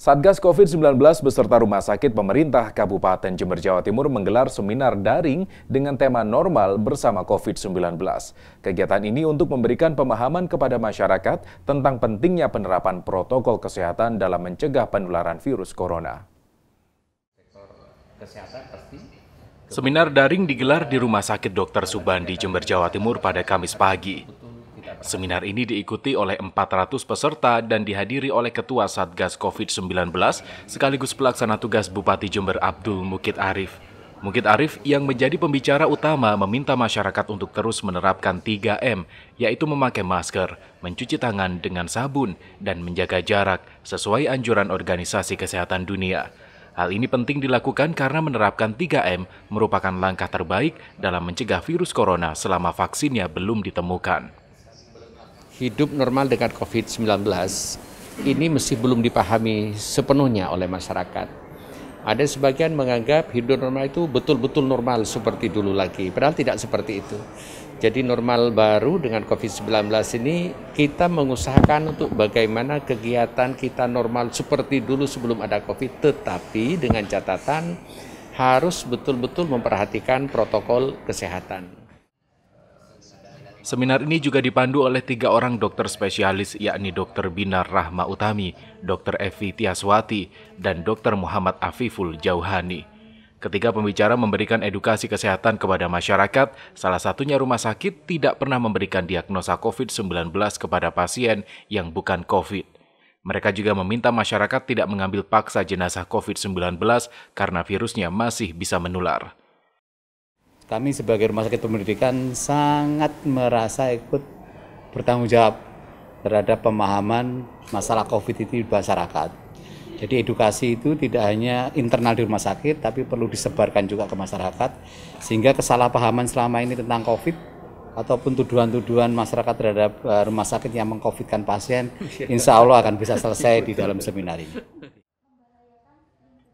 Satgas COVID-19 beserta rumah sakit pemerintah Kabupaten Jember Jawa Timur menggelar seminar daring dengan tema normal bersama COVID-19. Kegiatan ini untuk memberikan pemahaman kepada masyarakat tentang pentingnya penerapan protokol kesehatan dalam mencegah penularan virus corona. Seminar daring digelar di Rumah Sakit Dr. Subandi, Jember, Jawa Timur pada Kamis pagi. Seminar ini diikuti oleh 400 peserta dan dihadiri oleh Ketua Satgas COVID-19 sekaligus pelaksana tugas Bupati Jember Abdul Mukit Arif. Mukit Arif yang menjadi pembicara utama meminta masyarakat untuk terus menerapkan 3M, yaitu memakai masker, mencuci tangan dengan sabun, dan menjaga jarak sesuai anjuran Organisasi Kesehatan Dunia. Hal ini penting dilakukan karena menerapkan 3M merupakan langkah terbaik dalam mencegah virus corona selama vaksinnya belum ditemukan hidup normal dengan COVID-19 ini masih belum dipahami sepenuhnya oleh masyarakat. Ada sebagian menganggap hidup normal itu betul-betul normal seperti dulu lagi, padahal tidak seperti itu. Jadi normal baru dengan COVID-19 ini kita mengusahakan untuk bagaimana kegiatan kita normal seperti dulu sebelum ada COVID, tetapi dengan catatan harus betul-betul memperhatikan protokol kesehatan. Seminar ini juga dipandu oleh tiga orang dokter spesialis yakni Dr. Binar Rahma Utami, Dr. Evi Tiaswati, dan Dr. Muhammad Afiful Jauhani. Ketika pembicara memberikan edukasi kesehatan kepada masyarakat, salah satunya rumah sakit tidak pernah memberikan diagnosa COVID-19 kepada pasien yang bukan COVID. Mereka juga meminta masyarakat tidak mengambil paksa jenazah COVID-19 karena virusnya masih bisa menular kami sebagai rumah sakit pendidikan sangat merasa ikut bertanggung jawab terhadap pemahaman masalah COVID 19 di masyarakat. Jadi edukasi itu tidak hanya internal di rumah sakit, tapi perlu disebarkan juga ke masyarakat, sehingga kesalahpahaman selama ini tentang COVID ataupun tuduhan-tuduhan masyarakat terhadap eh, rumah sakit yang mengkofitkan pasien, iya. insya Allah akan bisa selesai di dalam seminar ini.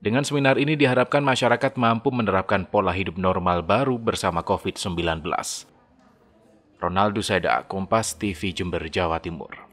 Dengan seminar ini diharapkan masyarakat mampu menerapkan pola hidup normal baru bersama COVID-19. Ronaldo Seda, Kompas TV Jember, Jawa Timur.